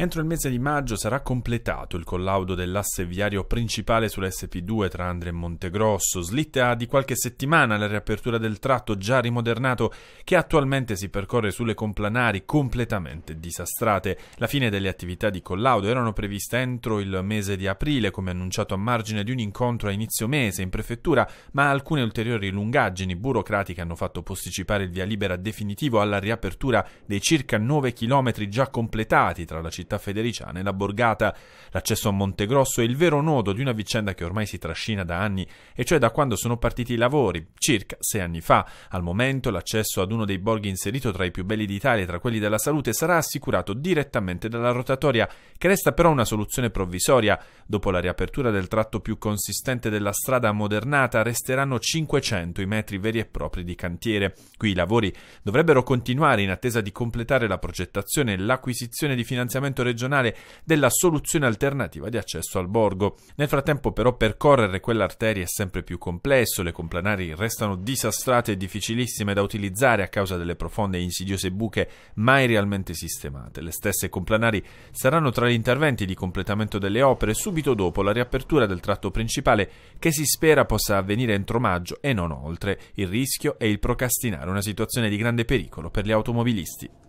Entro il mese di maggio sarà completato il collaudo dell'asse viario principale sull'SP2 tra Andre e Montegrosso, slitta di qualche settimana la riapertura del tratto già rimodernato che attualmente si percorre sulle complanari completamente disastrate. La fine delle attività di collaudo erano previste entro il mese di aprile, come annunciato a margine di un incontro a inizio mese in prefettura, ma alcune ulteriori lungaggini burocratiche hanno fatto posticipare il via libera definitivo alla riapertura dei circa 9 chilometri già completati tra la città villetta federiciana e la borgata. L'accesso a Montegrosso è il vero nodo di una vicenda che ormai si trascina da anni, e cioè da quando sono partiti i lavori, circa sei anni fa. Al momento l'accesso ad uno dei borghi inserito tra i più belli d'Italia e tra quelli della salute sarà assicurato direttamente dalla rotatoria, che resta però una soluzione provvisoria. Dopo la riapertura del tratto più consistente della strada modernata, resteranno 500 i metri veri e propri di cantiere. Qui i lavori dovrebbero continuare in attesa di completare la progettazione e l'acquisizione di finanziamento Comitato regionale della soluzione alternativa di accesso al borgo. Nel frattempo però percorrere quell'arteria è sempre più complesso, le complanari restano disastrate e difficilissime da utilizzare a causa delle profonde e insidiose buche mai realmente sistemate. Le stesse complanari saranno tra gli interventi di completamento delle opere subito dopo la riapertura del tratto principale che si spera possa avvenire entro maggio e non oltre. Il rischio è il procrastinare una situazione di grande pericolo per gli automobilisti.